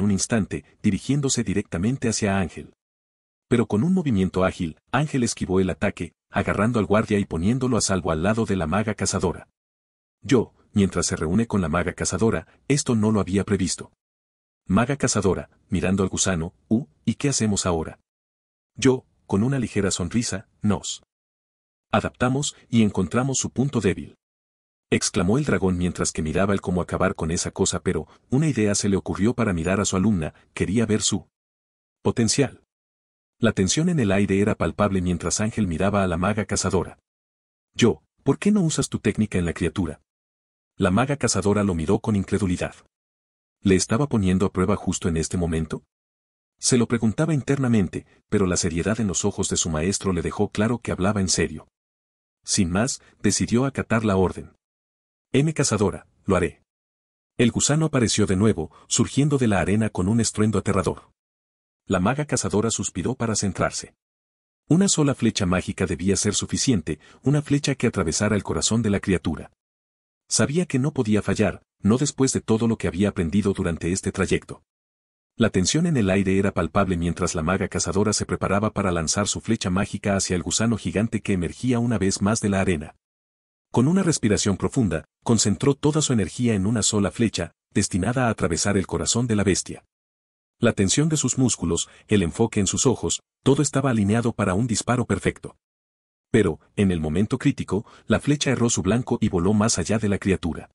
un instante, dirigiéndose directamente hacia Ángel. Pero con un movimiento ágil, Ángel esquivó el ataque, agarrando al guardia y poniéndolo a salvo al lado de la maga cazadora. Yo, mientras se reúne con la maga cazadora, esto no lo había previsto. Maga cazadora, mirando al gusano, uh, ¿y qué hacemos ahora? Yo, con una ligera sonrisa, nos adaptamos y encontramos su punto débil exclamó el dragón mientras que miraba el cómo acabar con esa cosa, pero una idea se le ocurrió para mirar a su alumna, quería ver su potencial. La tensión en el aire era palpable mientras Ángel miraba a la maga cazadora. Yo, ¿por qué no usas tu técnica en la criatura? La maga cazadora lo miró con incredulidad. ¿Le estaba poniendo a prueba justo en este momento? Se lo preguntaba internamente, pero la seriedad en los ojos de su maestro le dejó claro que hablaba en serio. Sin más, decidió acatar la orden. M. Cazadora, lo haré. El gusano apareció de nuevo, surgiendo de la arena con un estruendo aterrador. La maga cazadora suspiró para centrarse. Una sola flecha mágica debía ser suficiente, una flecha que atravesara el corazón de la criatura. Sabía que no podía fallar, no después de todo lo que había aprendido durante este trayecto. La tensión en el aire era palpable mientras la maga cazadora se preparaba para lanzar su flecha mágica hacia el gusano gigante que emergía una vez más de la arena. Con una respiración profunda, concentró toda su energía en una sola flecha, destinada a atravesar el corazón de la bestia. La tensión de sus músculos, el enfoque en sus ojos, todo estaba alineado para un disparo perfecto. Pero, en el momento crítico, la flecha erró su blanco y voló más allá de la criatura.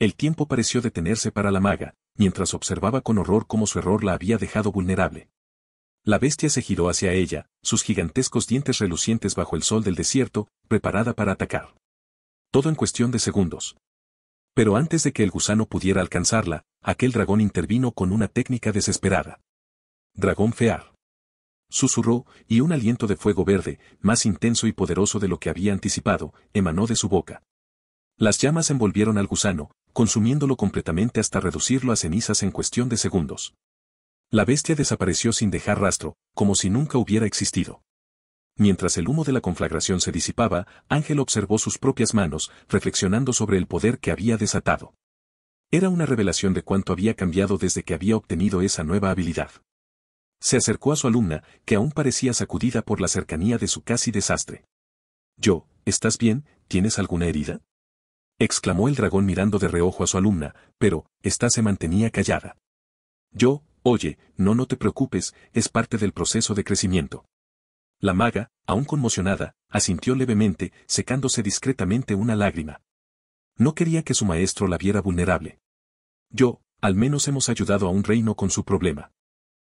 El tiempo pareció detenerse para la maga, mientras observaba con horror cómo su error la había dejado vulnerable. La bestia se giró hacia ella, sus gigantescos dientes relucientes bajo el sol del desierto, preparada para atacar. Todo en cuestión de segundos. Pero antes de que el gusano pudiera alcanzarla, aquel dragón intervino con una técnica desesperada. Dragón fear. Susurró, y un aliento de fuego verde, más intenso y poderoso de lo que había anticipado, emanó de su boca. Las llamas envolvieron al gusano, consumiéndolo completamente hasta reducirlo a cenizas en cuestión de segundos. La bestia desapareció sin dejar rastro, como si nunca hubiera existido. Mientras el humo de la conflagración se disipaba, Ángel observó sus propias manos, reflexionando sobre el poder que había desatado. Era una revelación de cuánto había cambiado desde que había obtenido esa nueva habilidad. Se acercó a su alumna, que aún parecía sacudida por la cercanía de su casi desastre. Yo, ¿estás bien? ¿Tienes alguna herida? exclamó el dragón mirando de reojo a su alumna, pero, ésta se mantenía callada. Yo, oye, no no te preocupes, es parte del proceso de crecimiento. La maga, aún conmocionada, asintió levemente, secándose discretamente una lágrima. No quería que su maestro la viera vulnerable. Yo, al menos hemos ayudado a un reino con su problema.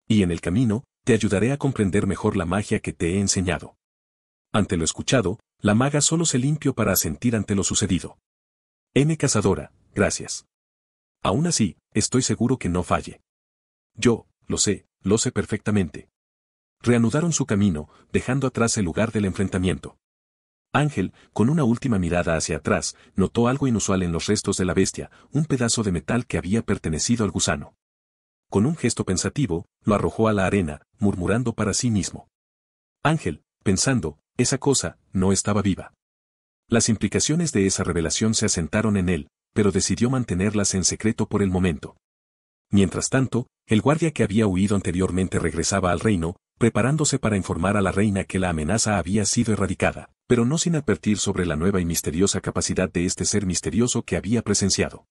Y en el camino, te ayudaré a comprender mejor la magia que te he enseñado. Ante lo escuchado, la maga solo se limpió para asentir ante lo sucedido. M. Cazadora, gracias. Aún así, estoy seguro que no falle. Yo, lo sé, lo sé perfectamente reanudaron su camino, dejando atrás el lugar del enfrentamiento. Ángel, con una última mirada hacia atrás, notó algo inusual en los restos de la bestia, un pedazo de metal que había pertenecido al gusano. Con un gesto pensativo, lo arrojó a la arena, murmurando para sí mismo. Ángel, pensando, esa cosa, no estaba viva. Las implicaciones de esa revelación se asentaron en él, pero decidió mantenerlas en secreto por el momento. Mientras tanto, el guardia que había huido anteriormente regresaba al reino, preparándose para informar a la reina que la amenaza había sido erradicada, pero no sin advertir sobre la nueva y misteriosa capacidad de este ser misterioso que había presenciado.